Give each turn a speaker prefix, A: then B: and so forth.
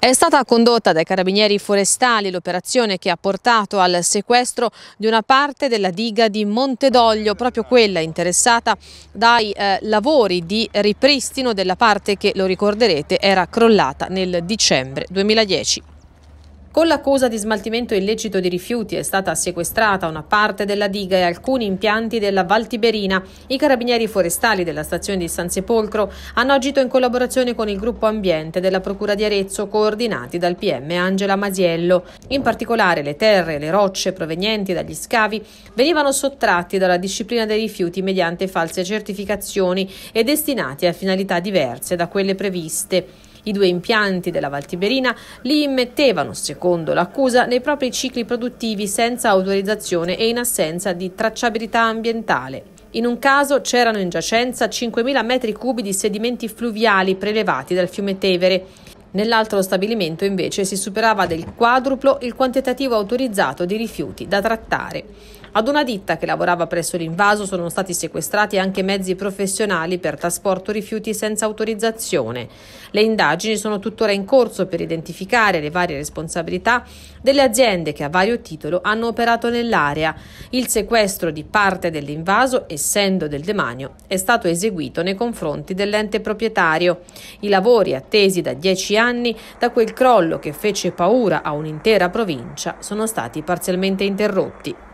A: È stata condotta dai carabinieri forestali l'operazione che ha portato al sequestro di una parte della diga di Montedoglio, proprio quella interessata dai eh, lavori di ripristino della parte che, lo ricorderete, era crollata nel dicembre 2010. Con l'accusa di smaltimento illecito di rifiuti è stata sequestrata una parte della diga e alcuni impianti della Valtiberina. I carabinieri forestali della stazione di San Sepolcro hanno agito in collaborazione con il gruppo ambiente della Procura di Arezzo coordinati dal PM Angela Masiello. In particolare le terre e le rocce provenienti dagli scavi venivano sottratti dalla disciplina dei rifiuti mediante false certificazioni e destinati a finalità diverse da quelle previste. I due impianti della Valtiberina li immettevano, secondo l'accusa, nei propri cicli produttivi senza autorizzazione e in assenza di tracciabilità ambientale. In un caso c'erano in giacenza 5.000 metri cubi di sedimenti fluviali prelevati dal fiume Tevere. Nell'altro stabilimento invece si superava del quadruplo il quantitativo autorizzato di rifiuti da trattare. Ad una ditta che lavorava presso l'invaso sono stati sequestrati anche mezzi professionali per trasporto rifiuti senza autorizzazione. Le indagini sono tuttora in corso per identificare le varie responsabilità delle aziende che a vario titolo hanno operato nell'area. Il sequestro di parte dell'invaso, essendo del demanio, è stato eseguito nei confronti dell'ente proprietario. I lavori attesi da dieci anni da quel crollo che fece paura a un'intera provincia sono stati parzialmente interrotti.